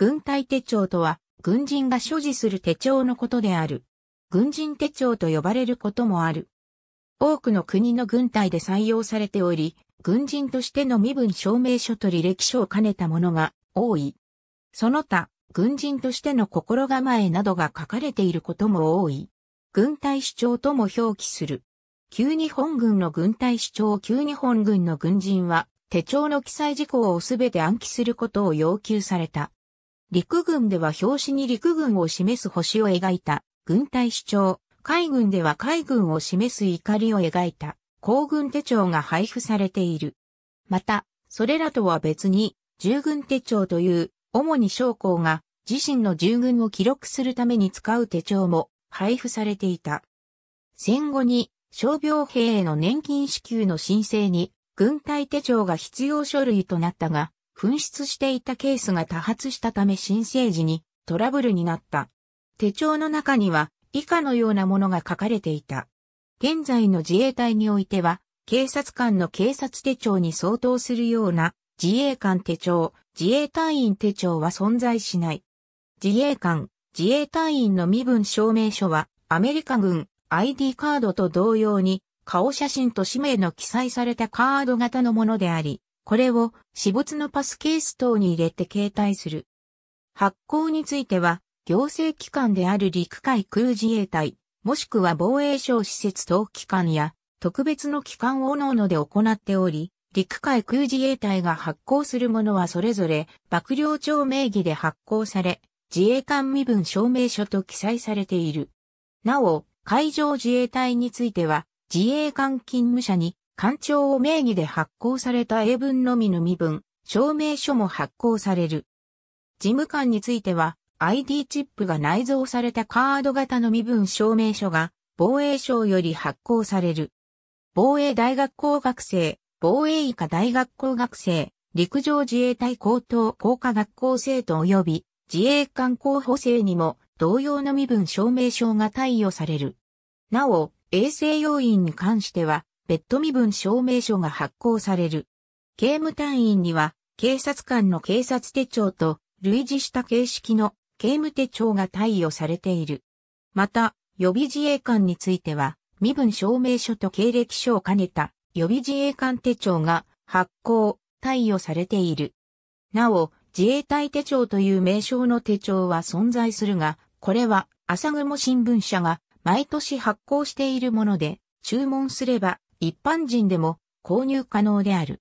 軍隊手帳とは、軍人が所持する手帳のことである。軍人手帳と呼ばれることもある。多くの国の軍隊で採用されており、軍人としての身分証明書と履歴書を兼ねたものが多い。その他、軍人としての心構えなどが書かれていることも多い。軍隊主張とも表記する。旧日本軍の軍隊主張旧日本軍の軍人は手帳の記載事項をすべて暗記することを要求された。陸軍では表紙に陸軍を示す星を描いた軍隊主張、海軍では海軍を示す怒りを描いた航軍手帳が配布されている。また、それらとは別に、従軍手帳という主に将校が自身の従軍を記録するために使う手帳も配布されていた。戦後に傷病兵への年金支給の申請に軍隊手帳が必要書類となったが、紛失していたケースが多発したため申請時にトラブルになった。手帳の中には以下のようなものが書かれていた。現在の自衛隊においては、警察官の警察手帳に相当するような自衛官手帳、自衛隊員手帳は存在しない。自衛官、自衛隊員の身分証明書はアメリカ軍 ID カードと同様に顔写真と氏名の記載されたカード型のものであり、これを私物のパスケース等に入れて携帯する。発行については、行政機関である陸海空自衛隊、もしくは防衛省施設等機関や、特別の機関を各々で行っており、陸海空自衛隊が発行するものはそれぞれ、幕僚長名義で発行され、自衛官身分証明書と記載されている。なお、海上自衛隊については、自衛官勤務者に官庁を名義で発行された英文のみの身分、証明書も発行される。事務官については、ID チップが内蔵されたカード型の身分証明書が防衛省より発行される。防衛大学校学生、防衛医科大学校学生、陸上自衛隊高等工科学校生徒及び自衛官候補生にも同様の身分証明書が貸与される。なお、衛生要員に関しては、別途身分証明書が発行される。刑務隊員には、警察官の警察手帳と、類似した形式の刑務手帳が貸与されている。また、予備自衛官については、身分証明書と経歴書を兼ねた予備自衛官手帳が発行、貸与されている。なお、自衛隊手帳という名称の手帳は存在するが、これは朝雲新聞社が毎年発行しているもので、注文すれば一般人でも購入可能である。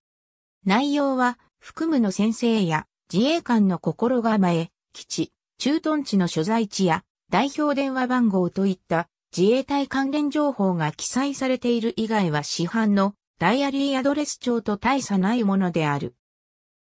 内容は、含むの先生や自衛官の心構え、基地、駐屯地の所在地や代表電話番号といった自衛隊関連情報が記載されている以外は市販のダイアリーアドレス帳と大差ないものである。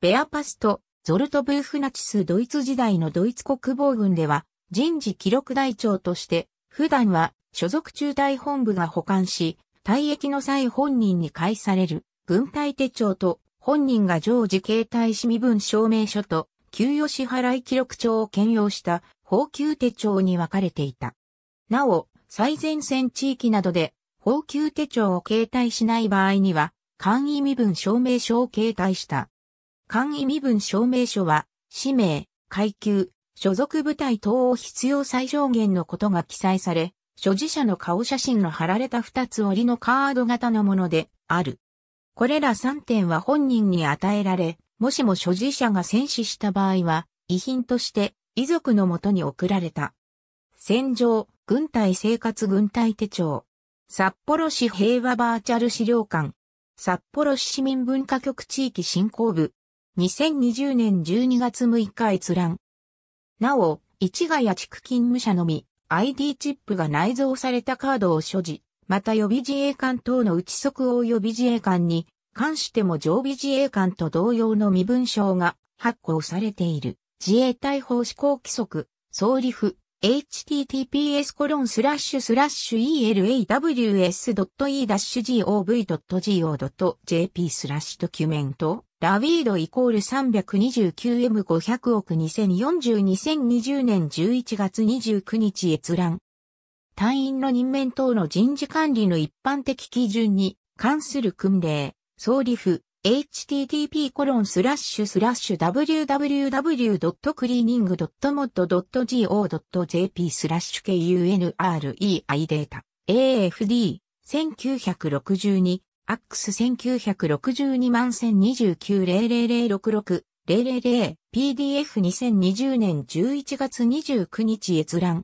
ベアパスト、ゾルトブーフナチスドイツ時代のドイツ国防軍では人事記録台帳として普段は所属中隊本部が保管し、退役の際本人に返される軍隊手帳と本人が常時携帯し身分証明書と給与支払い記録帳を兼用した報給手帳に分かれていた。なお、最前線地域などで報給手帳を携帯しない場合には、簡易身分証明書を携帯した。簡易身分証明書は、氏名、階級、所属部隊等を必要最小限のことが記載され、所持者の顔写真の貼られた二つ折りのカード型のものである。これら三点は本人に与えられ、もしも所持者が戦死した場合は、遺品として遺族のもとに送られた。戦場、軍隊生活軍隊手帳。札幌市平和バーチャル資料館。札幌市市民文化局地域振興部。2020年12月6日閲覧。なお、市ヶ谷地区勤務者のみ、ID チップが内蔵されたカードを所持、また予備自衛官等の内側応予備自衛官に関しても常備自衛官と同様の身分証が発行されている。自衛隊法施行規則、総理府、https コロンスラッシュスラッシュ elaws.e-gov.go.jp スラッシュドキュメントラウィードイコール 329M500 億2 0 4 2 0 2 0年11月29日閲覧。隊員の任免等の人事管理の一般的基準に関する訓令、総理府、http://www.cleaning.mod.go.jp スラッシュ kunrei d a t AFD a 1962アッ1962 10290006 000PDF2020 年11月29日閲覧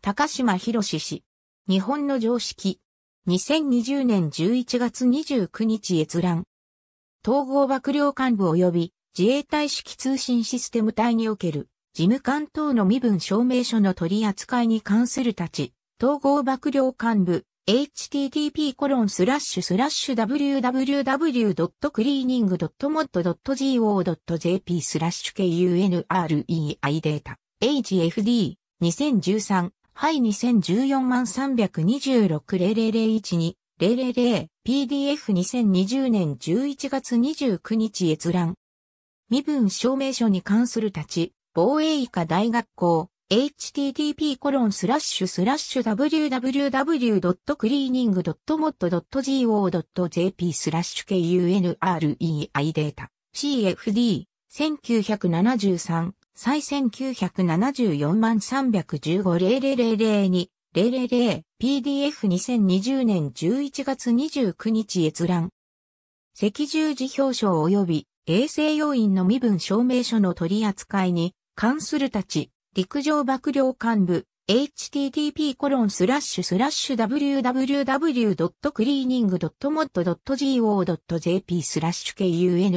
高島博氏日本の常識2020年11月29日閲覧統合幕僚幹部及び自衛隊式通信システム隊における事務官等の身分証明書の取り扱いに関する立ち、統合幕僚幹部 http コロンスラッシュスラッシュ www.cleaning.mod.go.jp スラッシュ kunrei データ hfd 2013はい2014万32600012000 PDF2020 年11月29日閲覧。身分証明書に関する立ち、防衛医科大学校、http コロンスラッシュスラッシュ www.cleaning.mod.go.jp スラッシュ kunrei データ CFD 1973再1974万3150002 0 0 p d f 2 0 2 0年11月29日閲覧。赤十字表彰及び衛生要員の身分証明書の取り扱いに関するたち、陸上幕僚幹部、http コロンスラッシュスラッシュ www.cleaning.mod.go.jp スラッシュ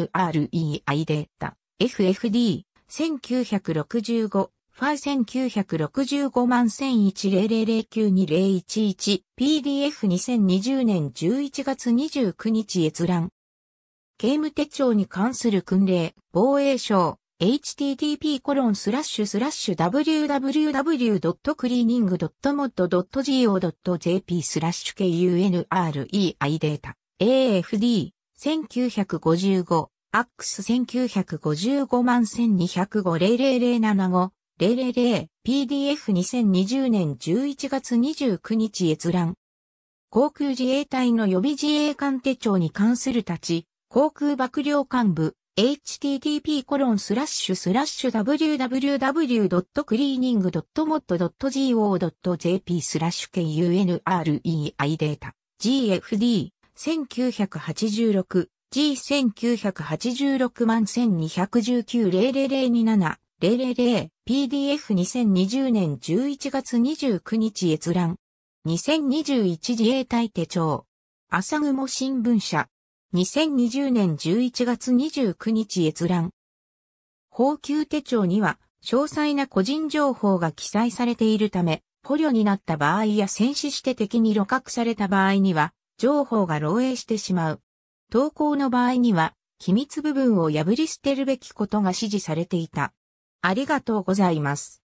kunrei データ ffd1965 ファ1965万 1010092011PDF2020 年11月29日閲覧。ゲーム手帳に関する訓令、防衛省、http コロンスラッシュスラッシュ www.cleaning.mod.go.jp スラッシュ kunrei データ afd 1955 AX1955 万12050075零零 p d f 2 0 2 0年11月29日閲覧。航空自衛隊の予備自衛官手帳に関する立ち、航空幕僚幹部、http コロンスラッシュスラッシュ www.cleaning.mod.go.jp スラッシュ kunrei データ gfd 1986 G1986 万1219 00027零0 0 PDF2020 年11月29日閲覧。2021自衛隊手帳。朝雲新聞社。2020年11月29日閲覧。報給手帳には、詳細な個人情報が記載されているため、捕虜になった場合や戦死して敵に露獲された場合には、情報が漏洩してしまう。投稿の場合には、機密部分を破り捨てるべきことが指示されていた。ありがとうございます。